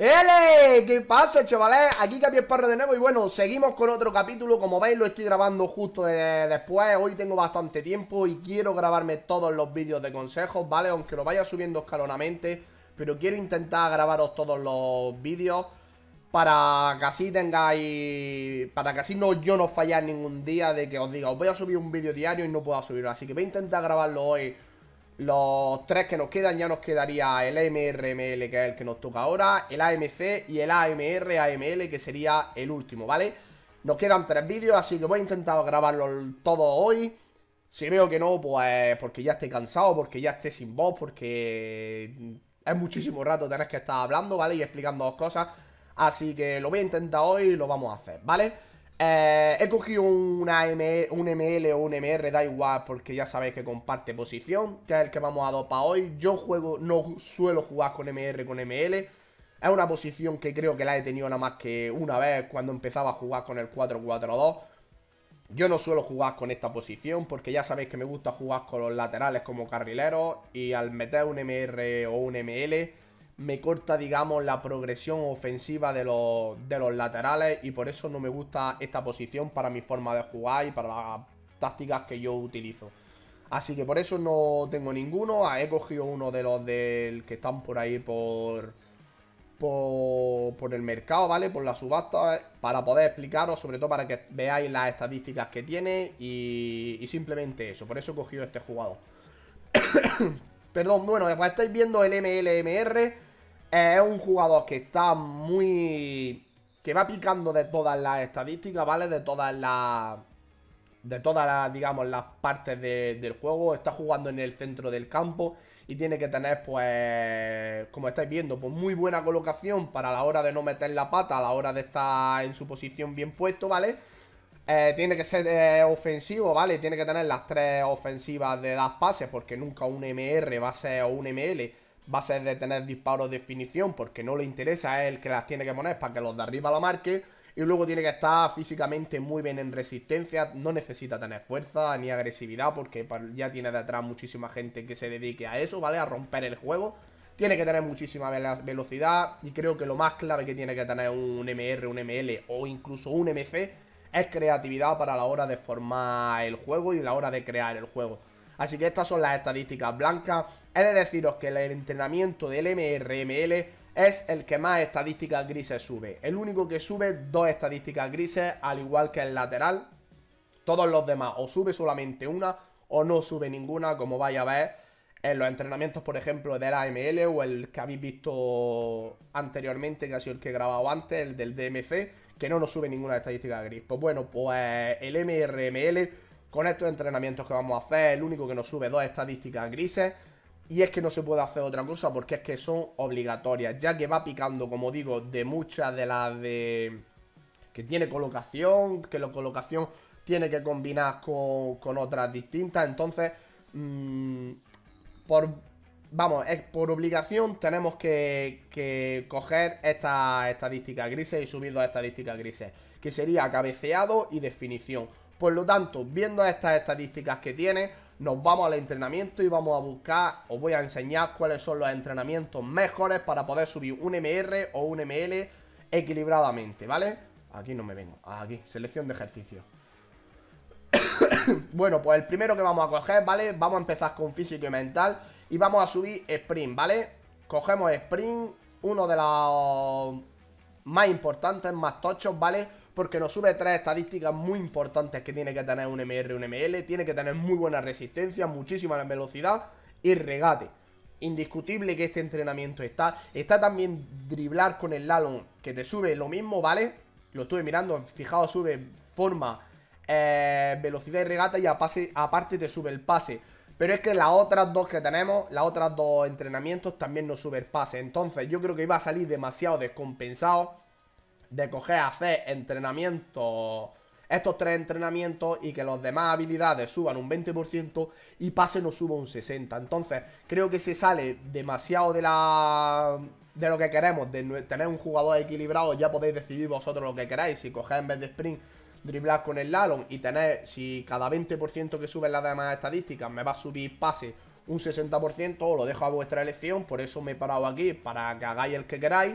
¡Ele! ¿Qué pasa, chavales? Aquí Capi Esparra de nuevo y bueno, seguimos con otro capítulo Como veis lo estoy grabando justo después Hoy tengo bastante tiempo y quiero grabarme todos los vídeos de consejos, ¿vale? Aunque lo vaya subiendo escalonamente Pero quiero intentar grabaros todos los vídeos Para que así tengáis... Para que así no, yo no falláis ningún día de que os diga Os voy a subir un vídeo diario y no pueda subirlo Así que voy a intentar grabarlo hoy los tres que nos quedan ya nos quedaría el MRML, que es el que nos toca ahora, el AMC y el amr que sería el último, ¿vale? Nos quedan tres vídeos, así que voy a intentar grabarlos todos hoy. Si veo que no, pues porque ya esté cansado, porque ya esté sin voz, porque es muchísimo rato tener que estar hablando, ¿vale? Y explicando cosas. Así que lo voy a intentar hoy y lo vamos a hacer, ¿vale? vale eh, he cogido una un ML o un MR, da igual, porque ya sabéis que comparte posición, que es el que vamos a para hoy. Yo juego, no suelo jugar con MR, con ML. Es una posición que creo que la he tenido nada más que una vez cuando empezaba a jugar con el 4-4-2. Yo no suelo jugar con esta posición porque ya sabéis que me gusta jugar con los laterales como carrileros y al meter un MR o un ML me corta, digamos, la progresión ofensiva de los, laterales y por eso no me gusta esta posición para mi forma de jugar y para las tácticas que yo utilizo. Así que por eso no tengo ninguno. Ah, he cogido uno de los del que están por ahí por, por, el mercado, ¿vale? Por la subasta, para poder explicaros, sobre todo para que veáis las estadísticas que tiene y, y simplemente eso. Por eso he cogido este jugador. Perdón, bueno, pues estáis viendo el MLMR es un jugador que está muy... Que va picando de todas las estadísticas, ¿vale? De todas las... De todas las, digamos, las partes del juego. Está jugando en el centro del campo. Y tiene que tener, pues, como estáis viendo, pues muy buena colocación para la hora de no meter la pata, a la hora de estar en su posición bien puesto, ¿vale? Eh, tiene que ser eh, ofensivo, ¿vale? Tiene que tener las tres ofensivas de dar pases, porque nunca un MR va a ser o un ML va a ser de tener disparos de definición porque no le interesa es él que las tiene que poner para que los de arriba lo marque. Y luego tiene que estar físicamente muy bien en resistencia, no necesita tener fuerza ni agresividad porque ya tiene de atrás muchísima gente que se dedique a eso, ¿vale? A romper el juego. Tiene que tener muchísima velocidad y creo que lo más clave que tiene que tener un MR, un ML o incluso un MC es creatividad para la hora de formar el juego y la hora de crear el juego. Así que estas son las estadísticas blancas. He de deciros que el entrenamiento del MRML es el que más estadísticas grises sube. El único que sube dos estadísticas grises, al igual que el lateral. Todos los demás o sube solamente una o no sube ninguna, como vaya a ver en los entrenamientos, por ejemplo, del AML o el que habéis visto anteriormente, que ha sido el que he grabado antes, el del DMC, que no nos sube ninguna estadística gris. Pues bueno, pues el MRML con estos entrenamientos que vamos a hacer, el único que nos sube dos estadísticas grises. Y es que no se puede hacer otra cosa porque es que son obligatorias. Ya que va picando, como digo, de muchas de las de... Que tiene colocación, que la colocación tiene que combinar con, otras distintas. Entonces, mm, por, vamos, es por obligación tenemos que, que coger estas estadísticas grises y subir dos estadísticas grises. Que sería cabeceado y definición. Por lo tanto, viendo estas estadísticas que tiene, nos vamos al entrenamiento y vamos a buscar, os voy a enseñar cuáles son los entrenamientos mejores para poder subir un MR o un ML equilibradamente, ¿vale? Aquí no me vengo, aquí, selección de ejercicio. bueno, pues el primero que vamos a coger, ¿vale? Vamos a empezar con físico y mental y vamos a subir sprint, ¿vale? Cogemos sprint, uno de los más importantes, más tochos, ¿vale? porque nos sube tres estadísticas muy importantes que tiene que tener un MR, un ML, tiene que tener muy buena resistencia, muchísima velocidad y regate. Indiscutible que este entrenamiento está. Está también driblar con el Lalon, que te sube lo mismo, ¿vale? Lo estuve mirando, fijado sube forma, eh, velocidad y regata y aparte te sube el pase. Pero es que las otras dos que tenemos, las otras dos entrenamientos también nos sube el pase. Entonces yo creo que iba a salir demasiado descompensado de coger, hacer entrenamientos, estos tres entrenamientos y que los demás habilidades suban un 20% y pase no suba un 60%. Entonces, creo que se sale demasiado de la... De lo que queremos, de tener un jugador equilibrado, ya podéis decidir vosotros lo que queráis. Si cogéis en vez de sprint, driblar con el lalon y tener, si cada 20% que suben las demás estadísticas me va a subir pase un 60%, lo dejo a vuestra elección, por eso me he parado aquí, para que hagáis el que queráis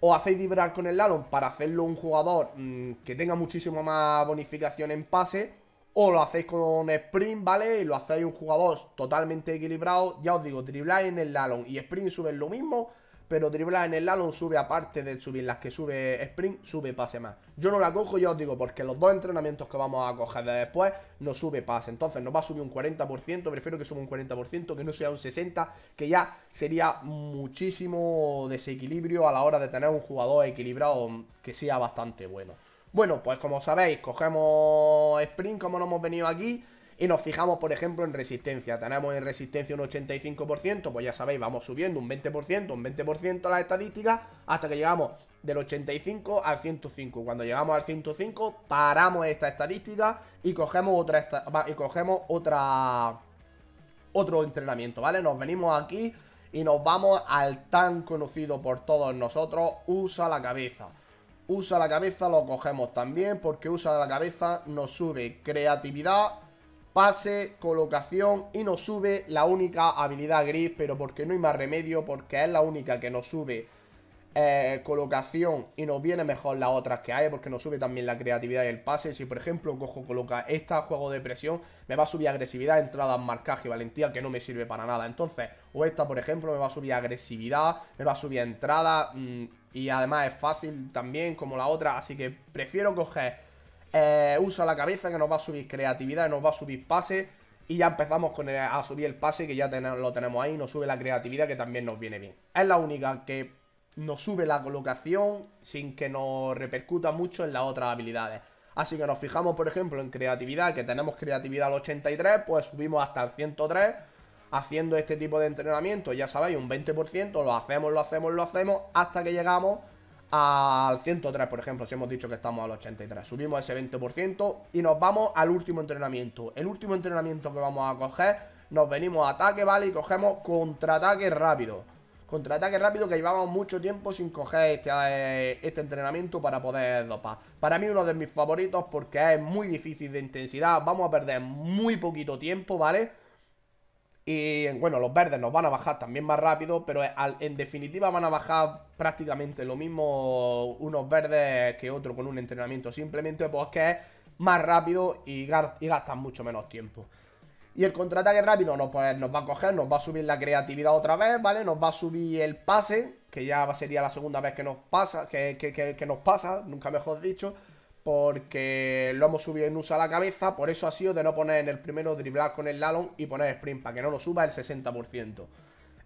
o hacéis vibrar con el lalon para hacerlo un jugador mm, que tenga muchísimo más bonificación en pase, o lo hacéis con sprint, ¿vale? Y lo hacéis un jugador totalmente equilibrado, ya os digo, driblar en el lalon y sprint suben lo mismo, pero dribla en el lalon sube, aparte de subir las que sube sprint, sube pase más. Yo no la cojo, ya os digo, porque los dos entrenamientos que vamos a coger de después no sube pase. Entonces nos va a subir un 40%, prefiero que suba un 40%, que no sea un 60%, que ya sería muchísimo desequilibrio a la hora de tener un jugador equilibrado que sea bastante bueno. Bueno, pues como sabéis, cogemos sprint como no hemos venido aquí y nos fijamos, por ejemplo, en resistencia. Tenemos en resistencia un 85%, pues ya sabéis, vamos subiendo un 20%, un 20% las estadísticas hasta que llegamos del 85 al 105. Cuando llegamos al 105, paramos esta estadística y cogemos otra y cogemos otra otro entrenamiento, ¿vale? Nos venimos aquí y nos vamos al tan conocido por todos nosotros, usa la cabeza. Usa la cabeza, lo cogemos también porque usa la cabeza nos sube creatividad pase, colocación y nos sube la única habilidad gris, pero porque no hay más remedio, porque es la única que nos sube eh, colocación y nos viene mejor las otras que hay, porque nos sube también la creatividad y el pase. Si por ejemplo cojo coloca esta juego de presión, me va a subir agresividad, entrada, marcaje y valentía, que no me sirve para nada. Entonces, o esta por ejemplo me va a subir agresividad, me va a subir entrada mm, y además es fácil también como la otra, así que prefiero coger eh, usa la cabeza que nos va a subir creatividad, nos va a subir pase. Y ya empezamos con a subir el pase que ya lo tenemos ahí. Nos sube la creatividad que también nos viene bien. Es la única que nos sube la colocación sin que nos repercuta mucho en las otras habilidades. Así que nos fijamos, por ejemplo, en creatividad, que tenemos creatividad al 83, pues subimos hasta el 103 haciendo este tipo de entrenamiento. Ya sabéis, un 20%, lo hacemos, lo hacemos, lo hacemos, hasta que llegamos al 103, por ejemplo, si hemos dicho que estamos al 83. Subimos ese 20% y nos vamos al último entrenamiento. El último entrenamiento que vamos a coger, nos venimos a ataque, ¿vale? Y cogemos contraataque rápido. Contraataque rápido que llevamos mucho tiempo sin coger este, eh, este entrenamiento para poder dopar. Para mí uno de mis favoritos porque es muy difícil de intensidad. Vamos a perder muy poquito tiempo, ¿vale? vale y bueno, los verdes nos van a bajar también más rápido, pero en definitiva van a bajar prácticamente lo mismo unos verdes que otros con un entrenamiento. Simplemente porque pues, es más rápido y, gastan mucho menos tiempo. Y el contraataque rápido no, pues, nos va a coger, nos va a subir la creatividad otra vez, ¿vale? Nos va a subir el pase, que ya sería la segunda vez que nos pasa, que nos pasa, nunca mejor dicho porque lo hemos subido en uso a la cabeza, por eso ha sido de no poner en el primero driblar con el lalon y poner sprint, para que no lo suba el 60%.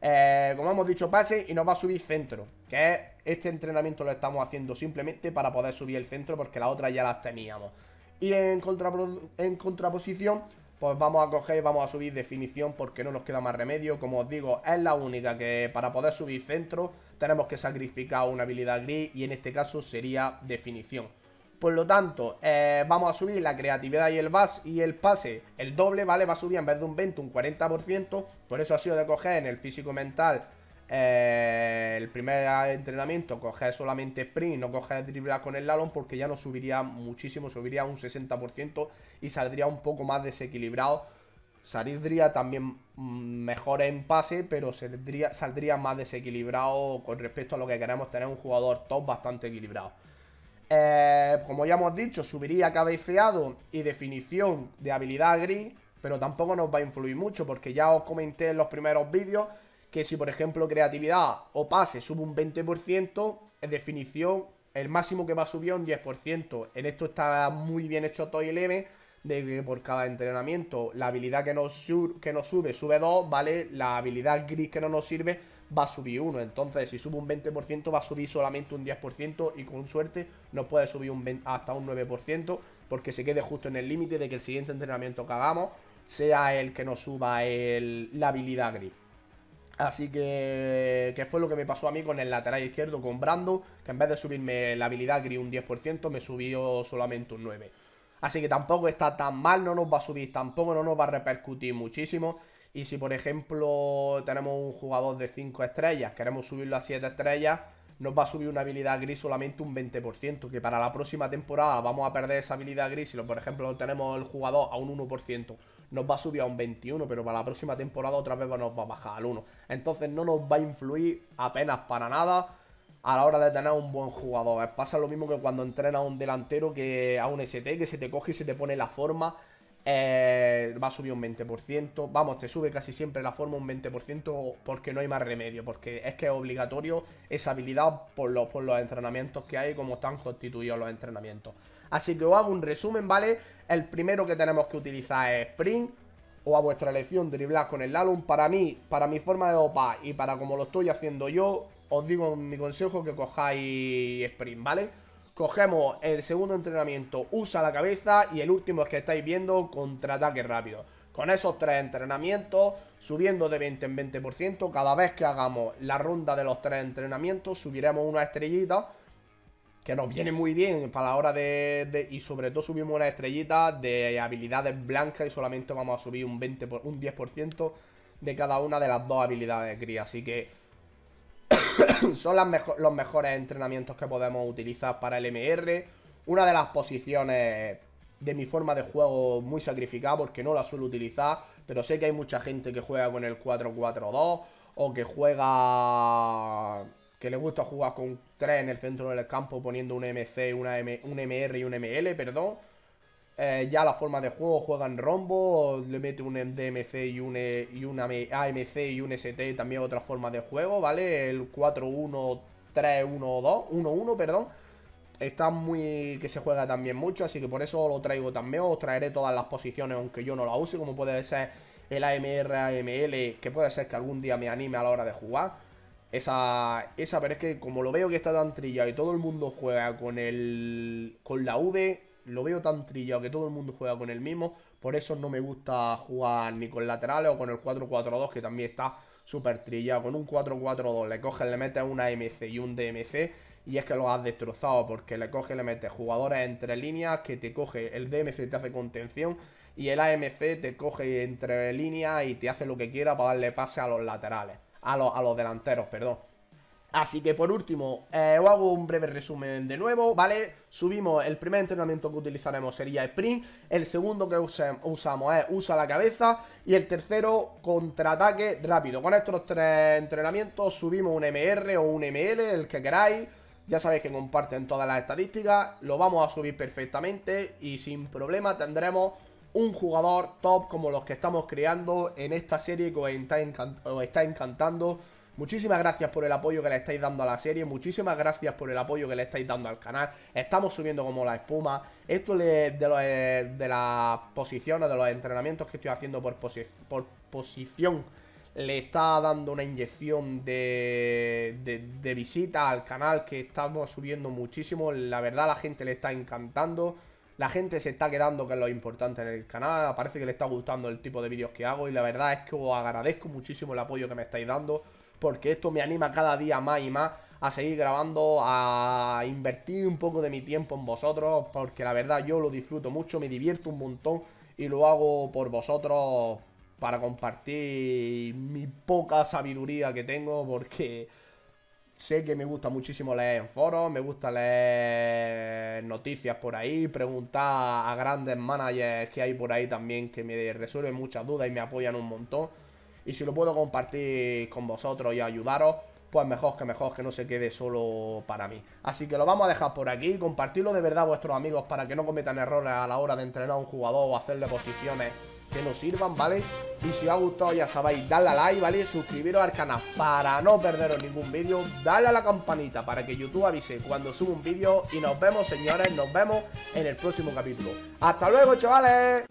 Eh, como hemos dicho, pase y nos va a subir centro, que este entrenamiento lo estamos haciendo simplemente para poder subir el centro, porque la otra ya las teníamos. Y en, en contraposición, pues vamos a coger y vamos a subir definición, porque no nos queda más remedio. Como os digo, es la única que para poder subir centro tenemos que sacrificar una habilidad gris, y en este caso sería definición. Por lo tanto, eh, vamos a subir la creatividad y el base y el pase el doble, ¿vale? Va a subir en vez de un 20, un 40%. Por eso ha sido de coger en el físico mental eh, el primer entrenamiento, coger solamente sprint, no coger driblar con el lalón, porque ya no subiría muchísimo, subiría un 60% y saldría un poco más desequilibrado. Saldría también mm, mejor en pase, pero saldría, saldría más desequilibrado con respecto a lo que queremos tener un jugador top bastante equilibrado. Eh, como ya hemos dicho, subiría cabeceado y definición de habilidad gris, pero tampoco nos va a influir mucho porque ya os comenté en los primeros vídeos que si por ejemplo creatividad o pase sube un 20%, en definición el máximo que va a subir un 10%. En esto está muy bien hecho Toy Eleven, de que por cada entrenamiento la habilidad que nos, que nos sube sube 2, ¿vale? La habilidad gris que no nos sirve va a subir uno. Entonces, si sube un 20%, va a subir solamente un 10% y con suerte nos puede subir un hasta un 9% porque se quede justo en el límite de que el siguiente entrenamiento que hagamos sea el que nos suba el, la habilidad gris. Así que, que fue lo que me pasó a mí con el lateral izquierdo, con Brando, que en vez de subirme la habilidad gris un 10%, me subió solamente un 9%. Así que tampoco está tan mal, no nos va a subir, tampoco no nos va a repercutir muchísimo. Y si, por ejemplo, tenemos un jugador de 5 estrellas, queremos subirlo a 7 estrellas, nos va a subir una habilidad gris solamente un 20%, que para la próxima temporada vamos a perder esa habilidad gris. Si, por ejemplo, tenemos el jugador a un 1%, nos va a subir a un 21%, pero para la próxima temporada otra vez nos va a bajar al 1%. Entonces no nos va a influir apenas para nada a la hora de tener un buen jugador. Pasa lo mismo que cuando entrenas a un delantero que a un ST, que se te coge y se te pone la forma eh, va a subir un 20%. Vamos, te sube casi siempre la forma un 20% porque no hay más remedio, porque es que es obligatorio esa habilidad por los, por los entrenamientos que hay, como están constituidos los entrenamientos. Así que os hago un resumen, ¿vale? El primero que tenemos que utilizar es Sprint, o a vuestra elección driblar con el Lalum. Para mí, para mi forma de OPA y para como lo estoy haciendo yo, os digo mi consejo que cojáis Sprint, ¿vale? Cogemos el segundo entrenamiento, usa la cabeza y el último es que estáis viendo, contraataque rápido. Con esos tres entrenamientos, subiendo de 20 en 20%, cada vez que hagamos la ronda de los tres entrenamientos, subiremos una estrellita, que nos viene muy bien para la hora de, y sobre todo subimos una estrellita de habilidades blancas y solamente vamos a subir un, 20 un 10% de cada una de las dos habilidades gris. Así que son las los mejores entrenamientos que podemos utilizar para el MR. Una de las posiciones de mi forma de juego muy sacrificada porque no la suelo utilizar, pero sé que hay mucha gente que juega con el 4-4-2 o que juega... que le gusta jugar con 3 en el centro del campo poniendo un MC, un MR y un ML, perdón. Eh, ya la forma de juego, juegan rombo, le mete un DMC y un, y e, AMC y un ST, también otra forma de juego, ¿vale? El 4-1, 3-1, 2, 1-1, perdón. Está muy. que se juega también mucho, así que por eso lo traigo también. Os traeré todas las posiciones, aunque yo no la use, como puede ser el AMR, AML, que puede ser que algún día me anime a la hora de jugar. Esa, esa, pero es que como lo veo que está tan trillado y todo el mundo juega con el. con la V, lo veo tan trillado que todo el mundo juega con el mismo. Por eso no me gusta jugar ni con laterales o con el 4-4-2, que también está súper trillado. Con un 4-4-2 le coges, le metes una AMC y un DMC y es que lo has destrozado porque le coge le mete jugadores entre líneas que te coge, el DMC te hace contención y el AMC te coge entre líneas y te hace lo que quiera para darle pase a los laterales, a los, a los delanteros, perdón. Así que por último, eh, os hago un breve resumen de nuevo, ¿vale? Subimos, el primer entrenamiento que utilizaremos sería sprint, el segundo que usamos es usa la cabeza y el tercero contraataque rápido. Con estos tres entrenamientos subimos un MR o un ML, el que queráis. Ya sabéis que comparten todas las estadísticas, lo vamos a subir perfectamente y sin problema tendremos un jugador top como los que estamos creando en esta serie que os está encantando Muchísimas gracias por el apoyo que le estáis dando a la serie, muchísimas gracias por el apoyo que le estáis dando al canal. Estamos subiendo como la espuma. Esto de, eh, de las posiciones, de los entrenamientos que estoy haciendo por, posición, le está dando una inyección de, de visita al canal que estamos subiendo muchísimo. La verdad la gente le está encantando. La gente se está quedando, que es lo importante en el canal. Parece que le está gustando el tipo de vídeos que hago y la verdad es que os agradezco muchísimo el apoyo que me estáis dando porque esto me anima cada día más y más a seguir grabando, a invertir un poco de mi tiempo en vosotros, porque la verdad yo lo disfruto mucho, me divierto un montón y lo hago por vosotros para compartir mi poca sabiduría que tengo, porque sé que me gusta muchísimo leer en foros, me gusta leer noticias por ahí, preguntar a grandes managers que hay por ahí también que me resuelven muchas dudas y me apoyan un montón. Y si lo puedo compartir con vosotros y ayudaros, pues mejor que mejor que no se quede solo para mí. Así que lo vamos a dejar por aquí. Compartirlo de verdad a vuestros amigos para que no cometan errores a la hora de entrenar a un jugador o hacerle posiciones que nos sirvan, ¿vale? Y si os ha gustado, ya sabéis, darle a like, ¿vale? Suscribiros al canal para no perderos ningún vídeo. Dale a la campanita para que YouTube avise cuando suba un vídeo. Y nos vemos, señores, nos vemos en el próximo capítulo. ¡Hasta luego, chavales!